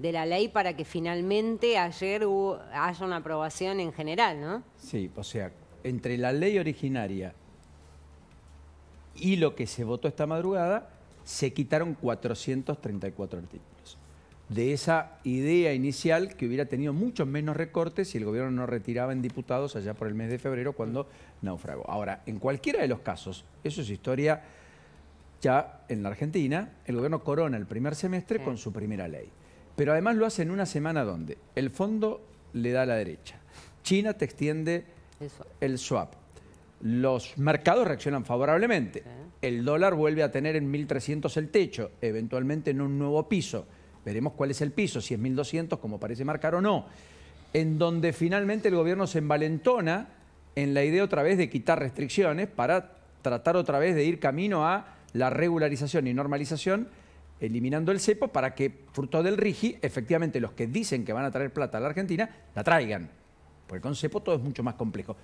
de la ley para que finalmente ayer haya una aprobación en general, ¿no? Sí, o sea, entre la ley originaria y lo que se votó esta madrugada, se quitaron 434 artículos. De esa idea inicial que hubiera tenido muchos menos recortes si el gobierno no retiraba en diputados allá por el mes de febrero cuando naufragó. Ahora, en cualquiera de los casos, eso es historia ya en la Argentina, el gobierno corona el primer semestre con su primera ley. Pero además lo hace en una semana donde el fondo le da a la derecha, China te extiende el swap, los mercados reaccionan favorablemente, el dólar vuelve a tener en 1.300 el techo, eventualmente en un nuevo piso. Veremos cuál es el piso, si es 1.200 como parece marcar o no. En donde finalmente el gobierno se envalentona en la idea otra vez de quitar restricciones para tratar otra vez de ir camino a la regularización y normalización eliminando el cepo para que, fruto del RIGI, efectivamente los que dicen que van a traer plata a la Argentina, la traigan. Porque con cepo todo es mucho más complejo.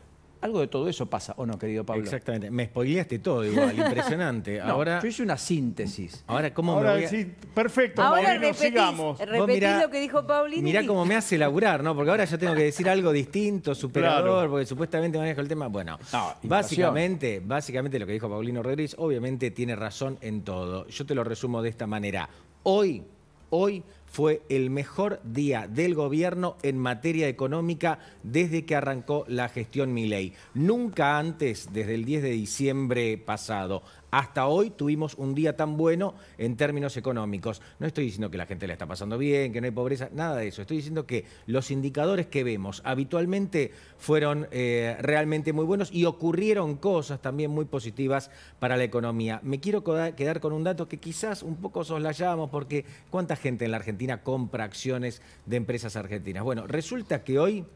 Algo de todo eso pasa, ¿o no, querido Pablo? Exactamente. Me spoileaste todo igual, impresionante. yo hice una síntesis. Ahora, ¿cómo me voy sí, Perfecto, ahora Paulino, sigamos. lo que dijo Paulino. Mirá cómo me hace laburar, ¿no? Porque ahora yo tengo que decir algo distinto, superador, porque supuestamente manejo el tema. Bueno, básicamente, básicamente lo que dijo Paulino Rodríguez, obviamente tiene razón en todo. Yo te lo resumo de esta manera. Hoy, hoy fue el mejor día del gobierno en materia económica desde que arrancó la gestión Milei. Nunca antes, desde el 10 de diciembre pasado, hasta hoy tuvimos un día tan bueno en términos económicos. No estoy diciendo que la gente le está pasando bien, que no hay pobreza, nada de eso. Estoy diciendo que los indicadores que vemos habitualmente fueron eh, realmente muy buenos y ocurrieron cosas también muy positivas para la economía. Me quiero quedar con un dato que quizás un poco soslayamos porque ¿cuánta gente en la Argentina compra acciones de empresas argentinas? Bueno, resulta que hoy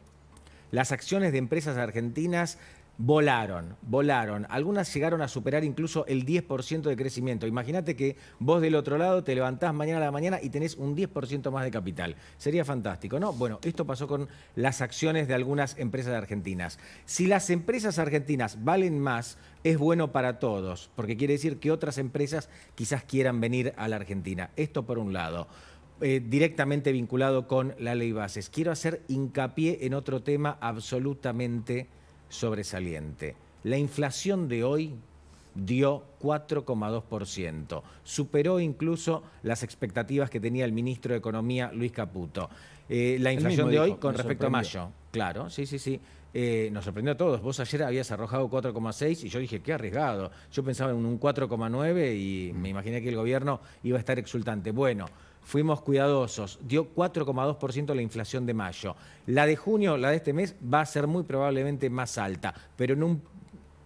las acciones de empresas argentinas volaron, volaron. Algunas llegaron a superar incluso el 10% de crecimiento. Imagínate que vos del otro lado te levantás mañana a la mañana y tenés un 10% más de capital. Sería fantástico, ¿no? Bueno, esto pasó con las acciones de algunas empresas argentinas. Si las empresas argentinas valen más, es bueno para todos, porque quiere decir que otras empresas quizás quieran venir a la Argentina. Esto por un lado. Eh, directamente vinculado con la ley bases. Quiero hacer hincapié en otro tema absolutamente sobresaliente. La inflación de hoy dio 4,2%. Superó incluso las expectativas que tenía el ministro de Economía, Luis Caputo. Eh, la inflación de hoy con respecto a mayo. Claro, sí, sí, sí. Eh, nos sorprendió a todos. Vos ayer habías arrojado 4,6 y yo dije, qué arriesgado. Yo pensaba en un 4,9 y me imaginé que el gobierno iba a estar exultante. Bueno, fuimos cuidadosos. Dio 4,2% la inflación de mayo. La de junio, la de este mes, va a ser muy probablemente más alta, pero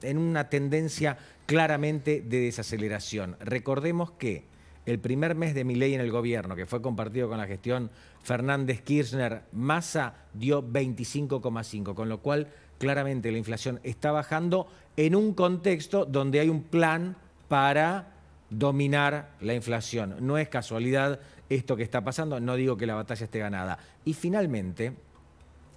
en, una tendencia claramente de desaceleración. Recordemos que el primer mes de mi ley en el gobierno, que fue compartido con la gestión Fernández Kirchner, Massa dio 25,5, con lo cual claramente la inflación está bajando en un contexto donde hay un plan para dominar la inflación. No es casualidad esto que está pasando, no digo que la batalla esté ganada. Y finalmente,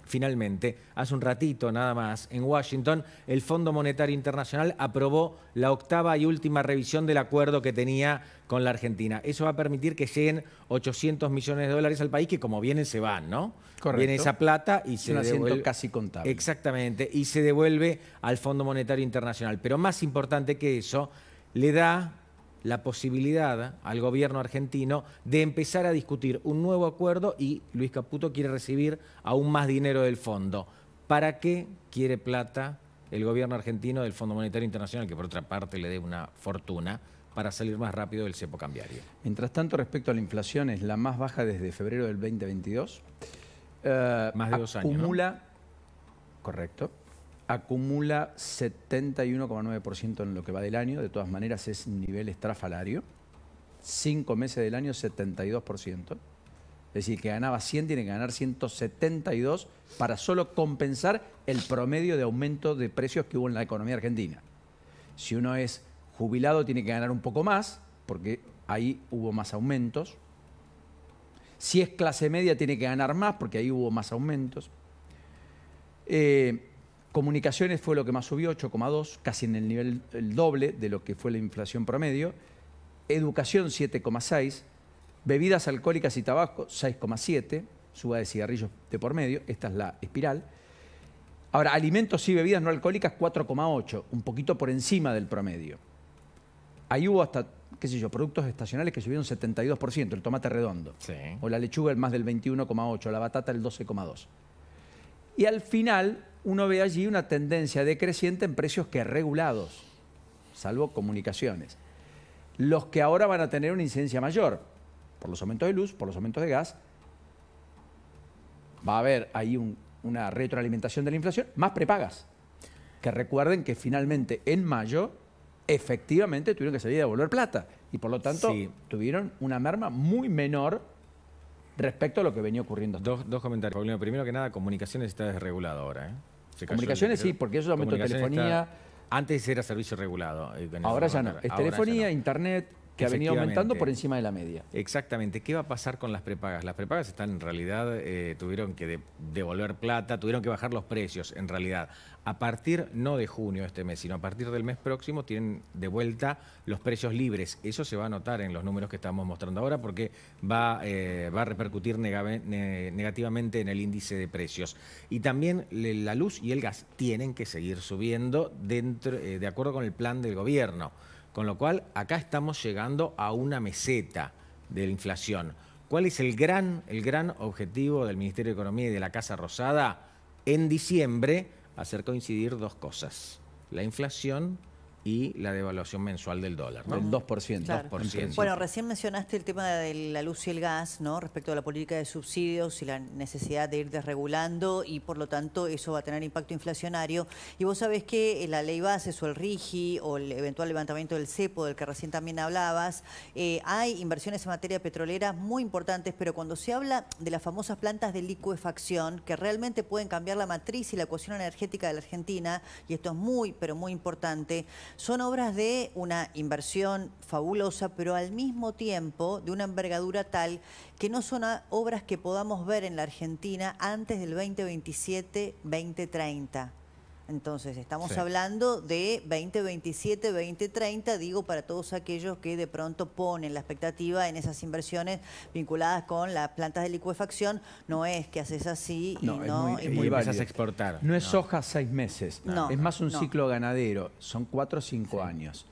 finalmente, hace un ratito nada más, en Washington, el Fondo Monetario Internacional aprobó la octava y última revisión del acuerdo que tenía con la Argentina. Eso va a permitir que lleguen 800 millones de dólares al país, que como vienen se van, ¿no? Correcto. Viene esa plata y se devuelve casi contable. Exactamente, y se devuelve al Fondo Monetario Internacional. Pero más importante que eso, le da la posibilidad al gobierno argentino de empezar a discutir un nuevo acuerdo y Luis Caputo quiere recibir aún más dinero del fondo. ¿Para qué quiere plata el gobierno argentino del Fondo Monetario Internacional, que por otra parte le dé una fortuna? para salir más rápido del cepo cambiario. Mientras tanto, respecto a la inflación, es la más baja desde febrero del 2022. Eh, más de dos años. Acumula, correcto, acumula 71,9% en lo que va del año, de todas maneras es nivel estrafalario. Cinco meses del año, 72%. Es decir, que ganaba 100, tiene que ganar 172 para solo compensar el promedio de aumento de precios que hubo en la economía argentina. Si uno es jubilado, tiene que ganar un poco más, porque ahí hubo más aumentos. Si es clase media, tiene que ganar más, porque ahí hubo más aumentos. Eh, Comunicaciones fue lo que más subió, 8,2, casi en el nivel el doble de lo que fue la inflación promedio. Educación 7,6, bebidas alcohólicas y tabaco 6,7, suba de cigarrillos de por medio, esta es la espiral. Ahora, alimentos y bebidas no alcohólicas 4,8, un poquito por encima del promedio. Ahí hubo hasta, qué sé yo, productos estacionales que subieron 72%, el tomate redondo, o la lechuga el más del 21,8, la batata el 12,2. Y al final, uno ve allí una tendencia decreciente en precios que regulados, salvo comunicaciones. Los que ahora van a tener una incidencia mayor, por los aumentos de luz, por los aumentos de gas, va a haber ahí una retroalimentación de la inflación, más prepagas. Que recuerden que finalmente en mayo efectivamente tuvieron que salir a devolver plata y por lo tanto tuvieron una merma muy menor respecto a lo que venía ocurriendo. Dos, dos comentarios, Paulino. Primero que nada, comunicaciones está desregulado ahora. ¿eh? comunicaciones sí, porque eso es telefonía. Antes era servicio regulado. Eh, ahora ya, no. Es telefonía, internet, que ha venido aumentando por encima de la media. Exactamente. ¿Qué va a pasar con las prepagas? Las prepagas están en realidad, eh, tuvieron que devolver plata, tuvieron que bajar los precios en realidad. A partir no de junio este mes, sino a partir del mes próximo tienen de vuelta los precios libres. Eso se va a notar en los números que estamos mostrando ahora porque va, eh, va a repercutir negativamente en el índice de precios. Y también la luz y el gas tienen que seguir subiendo dentro, eh, de acuerdo con el plan del gobierno. Con lo cual, acá estamos llegando a una meseta de la inflación. ¿Cuál es el gran, el gran objetivo del Ministerio de Economía y de la Casa Rosada? En diciembre, hacer coincidir dos cosas, la inflación y la devaluación mensual del dólar. ¿no? Del 2%. Bueno, recién mencionaste el tema de la luz y el gas, ¿no? Respecto a la política de subsidios y la necesidad de ir desregulando y por lo tanto eso va a tener impacto inflacionario. Y vos sabés que eh, la ley base, o el RIGI o el eventual levantamiento del CEPO del que recién también hablabas, eh, hay inversiones en materia petrolera muy importantes, pero cuando se habla de las famosas plantas de licuefacción que realmente pueden cambiar la matriz y la ecuación energética de la Argentina, y esto es muy, pero muy importante, son obras de una inversión fabulosa, pero al mismo tiempo de una envergadura tal que no son obras que podamos ver en la Argentina antes del 2027-2030. Entonces, estamos hablando de 2027, 2030, digo, para todos aquellos que de pronto ponen la expectativa en esas inversiones vinculadas con las plantas de licuefacción, no es que haces así y no... es muy, y a exportar. No es hoja soja seis meses, es más un ciclo ganadero, son cuatro o cinco años.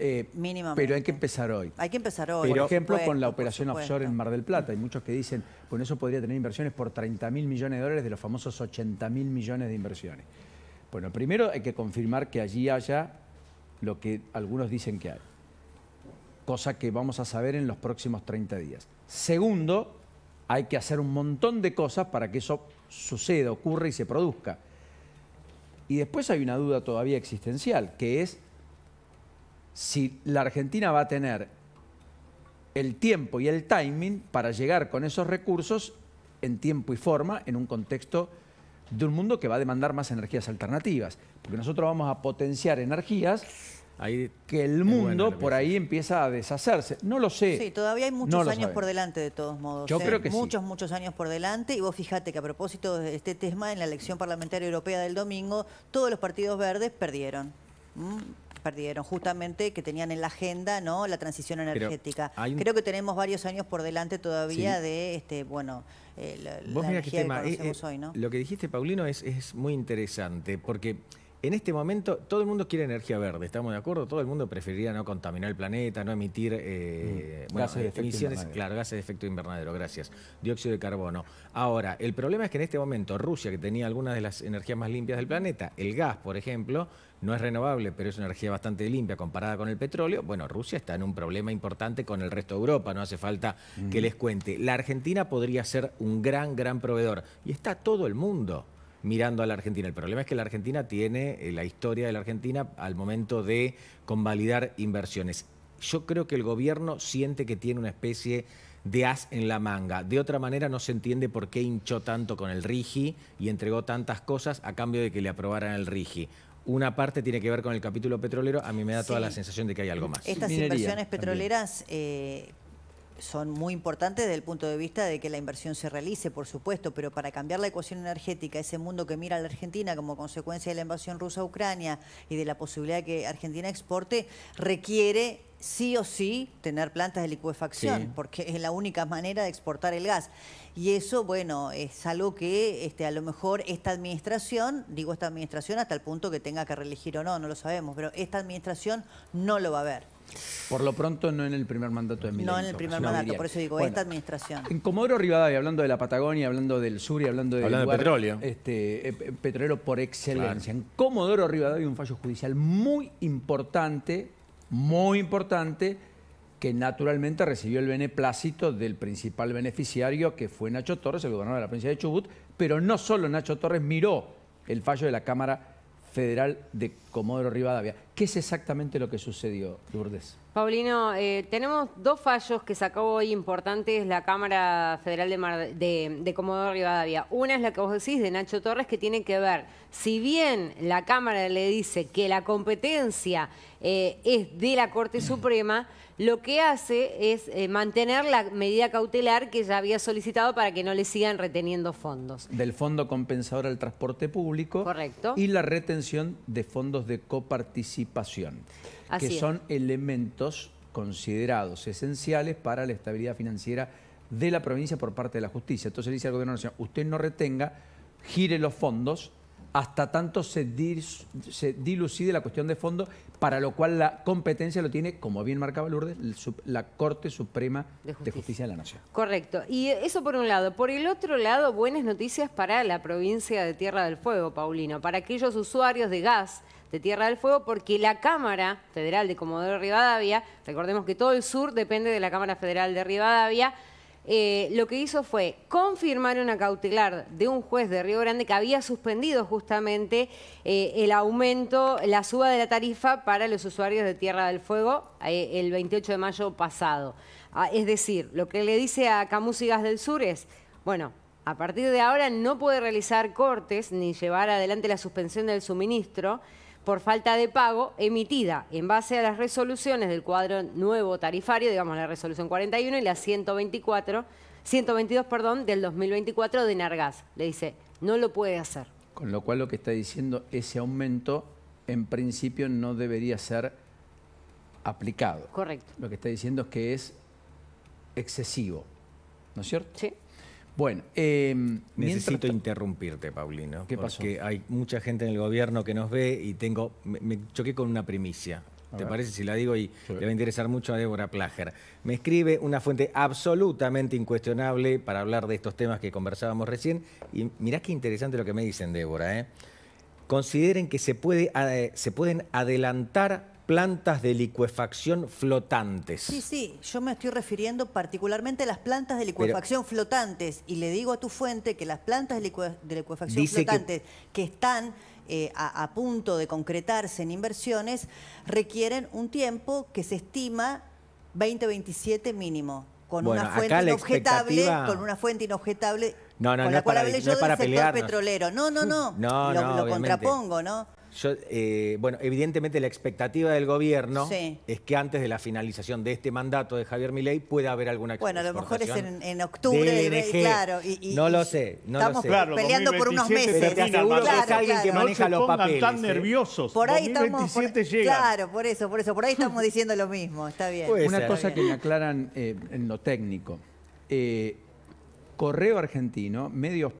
Eh, pero hay que empezar hoy. Hay que empezar hoy. por ejemplo, con la operación offshore en Mar del Plata. Hay muchos que dicen, bueno, eso podría tener inversiones por 30 mil millones de dólares de los famosos 80 mil millones de inversiones. Bueno, primero hay que confirmar que allí haya lo que algunos dicen que hay, cosa que vamos a saber en los próximos 30 días. Segundo, hay que hacer un montón de cosas para que eso suceda, ocurra y se produzca. Y después hay una duda todavía existencial, que es si la Argentina va a tener el tiempo y el timing para llegar con esos recursos en tiempo y forma en un contexto de un mundo que va a demandar más energías alternativas, porque nosotros vamos a potenciar energías que el mundo por ahí empieza a deshacerse. No lo sé. Sí, todavía hay muchos años por delante de todos modos. Yo ¿eh? creo que Muchos, sí. muchos años por delante. Y vos fijate que a propósito de este tema, en la elección parlamentaria europea del domingo, todos los partidos verdes perdieron perdieron, justamente que tenían en la agenda no la transición energética. Creo, que tenemos varios años por delante todavía de este, bueno, la, hoy, Lo que dijiste, Paulino, es, es muy interesante, porque en este momento todo el mundo quiere energía verde, estamos de acuerdo, todo el mundo preferiría no contaminar el planeta, no emitir eh, mm, gases de efecto claro, gases de efecto invernadero, gracias, dióxido de carbono. Ahora, el problema es que en este momento Rusia, que tenía algunas de las energías más limpias del planeta, el gas, por ejemplo, no es renovable, pero es una energía bastante limpia comparada con el petróleo, bueno, Rusia está en un problema importante con el resto de Europa, no hace falta que les cuente. La Argentina podría ser un gran, gran proveedor y está todo el mundo mirando a la Argentina. El problema es que la Argentina tiene eh, la historia de la Argentina al momento de convalidar inversiones. Yo creo que el gobierno siente que tiene una especie de as en la manga. De otra manera no se entiende por qué hinchó tanto con el RIGI y entregó tantas cosas a cambio de que le aprobaran el RIGI una parte tiene que ver con el capítulo petrolero, a mí me da toda la sensación de que hay algo más. Estas inversiones petroleras eh, son muy importantes desde el punto de vista de que la inversión se realice, por supuesto, pero para cambiar la ecuación energética, ese mundo que mira a la Argentina como consecuencia de la invasión rusa a Ucrania y de la posibilidad de que Argentina exporte, requiere sí o sí tener plantas de licuefacción, porque es la única manera de exportar el gas. Y eso, bueno, es algo que este, a lo mejor esta administración, digo esta administración hasta el punto que tenga que reelegir o no, no lo sabemos, pero esta administración no lo va a ver. Por lo pronto no en el primer mandato de Milei. No en el primer mandato, por eso digo, esta administración. En Comodoro Rivadavia, hablando de la Patagonia, hablando del sur y hablando, de petróleo. Este, eh, petrolero por excelencia. En Comodoro Rivadavia un fallo judicial muy importante, muy importante, que naturalmente recibió el beneplácito del principal beneficiario, que fue Nacho Torres, el gobernador de la provincia de Chubut, pero no solo Nacho Torres miró el fallo de la Cámara Federal de Comodoro Rivadavia. ¿Qué es exactamente lo que sucedió, Lourdes? Paulino, eh, tenemos dos fallos que sacó hoy importantes la Cámara Federal de, Comodoro Rivadavia. Una es la que vos decís de Nacho Torres, que tiene que ver, si bien la Cámara le dice que la competencia eh, es de la Corte Suprema, lo que hace es eh, mantener la medida cautelar que ya había solicitado para que no le sigan reteniendo fondos. Del Fondo Compensador al Transporte Público. Correcto. Y la retención de fondos de coparticipación que son elementos considerados esenciales para la estabilidad financiera de la provincia por parte de la justicia. Entonces dice al gobierno nacional, usted no retenga, gire los fondos, hasta tanto se, dilucide la cuestión de fondo, para lo cual la competencia lo tiene, como bien marcaba Lourdes, la Corte Suprema de Justicia de, Justicia de la Nación. Correcto. Y eso por un lado. Por el otro lado, buenas noticias para la provincia de Tierra del Fuego, Paulino, para aquellos usuarios de gas de Tierra del Fuego porque la Cámara Federal de Comodoro Rivadavia, recordemos que todo el sur depende de la Cámara Federal de Rivadavia, eh, lo que hizo fue confirmar una cautelar de un juez de Río Grande que había suspendido justamente eh, el aumento, la suba de la tarifa para los usuarios de Tierra del Fuego eh, el 28 de mayo pasado. Ah, es decir, lo que le dice a Camus y del Sur es, bueno, a partir de ahora no puede realizar cortes ni llevar adelante la suspensión del suministro por falta de pago emitida en base a las resoluciones del cuadro nuevo tarifario, digamos la resolución 41 y la 124, 122 perdón, del 2024 de Nargaz. Le dice, no lo puede hacer. Con lo cual lo que está diciendo, ese aumento en principio no debería ser aplicado. Correcto. Lo que está diciendo es que es excesivo, ¿no es cierto? Sí. Bueno, em, necesito interrumpirte, Paulino. ¿Qué pasó? Porque hay mucha gente en el gobierno que nos ve y tengo, me, choqué con una primicia. ¿Te parece si la digo? Y le va a interesar mucho a Débora Plager. Me escribe una fuente absolutamente incuestionable para hablar de estos temas que conversábamos recién. Y mirá qué interesante lo que me dicen, Débora. ¿eh? Consideren que se, puede, eh, se pueden adelantar plantas de licuefacción flotantes. Sí, sí, yo me estoy refiriendo particularmente a las plantas de licuefacción flotantes y le digo a tu fuente que las plantas de, licuefacción flotantes que, están eh, a, punto de concretarse en inversiones requieren un tiempo que se estima 20, 27 mínimo con una fuente inobjetable, con una fuente inobjetable no, no, con no la cual no hablé yo no del sector petrolero. No, no, no. no lo, lo contrapongo, ¿no? Eh, bueno, evidentemente la expectativa del gobierno es que antes de la finalización de este mandato de Javier Milei pueda haber alguna Bueno, a lo mejor es en, octubre, claro. no lo sé, estamos lo peleando por unos meses. tan nerviosos. Por ahí estamos, eso, por eso. Por ahí estamos diciendo lo mismo, está bien. Una cosa que me aclaran eh, en lo técnico. Eh, Correo Argentino, medios